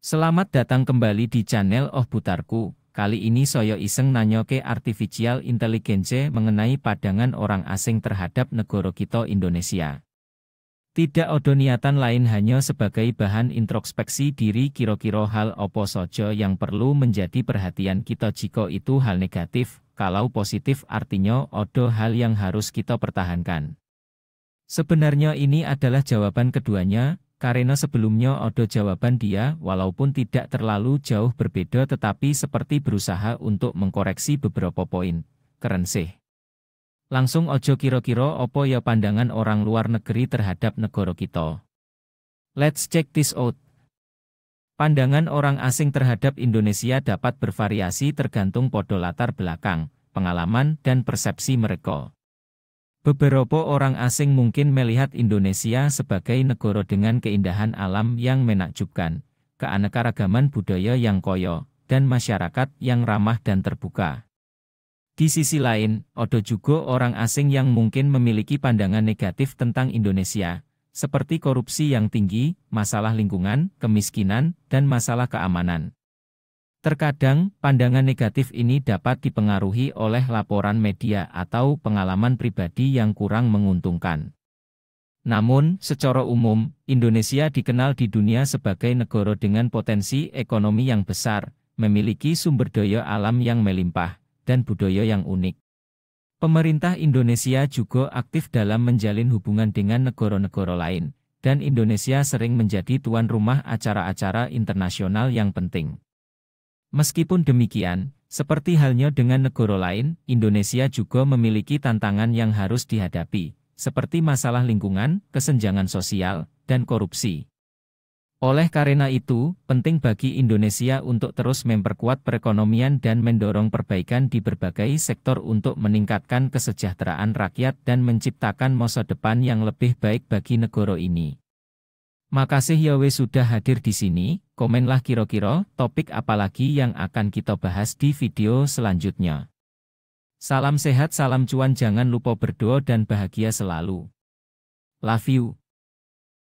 Selamat datang kembali di channel Oh Butarku. Kali ini saya Iseng nanyoke artificial intelligence mengenai padangan orang asing terhadap negara kita Indonesia. Tidak ada niatan lain hanya sebagai bahan introspeksi diri kira-kira hal opo sojo yang perlu menjadi perhatian kita jika itu hal negatif, kalau positif artinya odo hal yang harus kita pertahankan. Sebenarnya ini adalah jawaban keduanya, karena sebelumnya Odo jawaban dia walaupun tidak terlalu jauh berbeda tetapi seperti berusaha untuk mengkoreksi beberapa poin. Keren sih. Langsung ojo kiro-kiro opo ya pandangan orang luar negeri terhadap negara kita. Let's check this out. Pandangan orang asing terhadap Indonesia dapat bervariasi tergantung podo latar belakang, pengalaman, dan persepsi mereka. Beberapa orang asing mungkin melihat Indonesia sebagai negara dengan keindahan alam yang menakjubkan, keanekaragaman budaya yang koyo, dan masyarakat yang ramah dan terbuka. Di sisi lain, ada juga orang asing yang mungkin memiliki pandangan negatif tentang Indonesia, seperti korupsi yang tinggi, masalah lingkungan, kemiskinan, dan masalah keamanan. Terkadang, pandangan negatif ini dapat dipengaruhi oleh laporan media atau pengalaman pribadi yang kurang menguntungkan. Namun, secara umum, Indonesia dikenal di dunia sebagai negara dengan potensi ekonomi yang besar, memiliki sumber daya alam yang melimpah, dan budaya yang unik. Pemerintah Indonesia juga aktif dalam menjalin hubungan dengan negara-negara lain, dan Indonesia sering menjadi tuan rumah acara-acara internasional yang penting. Meskipun demikian, seperti halnya dengan negara lain, Indonesia juga memiliki tantangan yang harus dihadapi, seperti masalah lingkungan, kesenjangan sosial, dan korupsi. Oleh karena itu, penting bagi Indonesia untuk terus memperkuat perekonomian dan mendorong perbaikan di berbagai sektor untuk meningkatkan kesejahteraan rakyat dan menciptakan masa depan yang lebih baik bagi negara ini. Makasih Yowe ya sudah hadir di sini, komenlah kira-kira topik apalagi yang akan kita bahas di video selanjutnya. Salam sehat, salam cuan, jangan lupa berdoa dan bahagia selalu. Love you.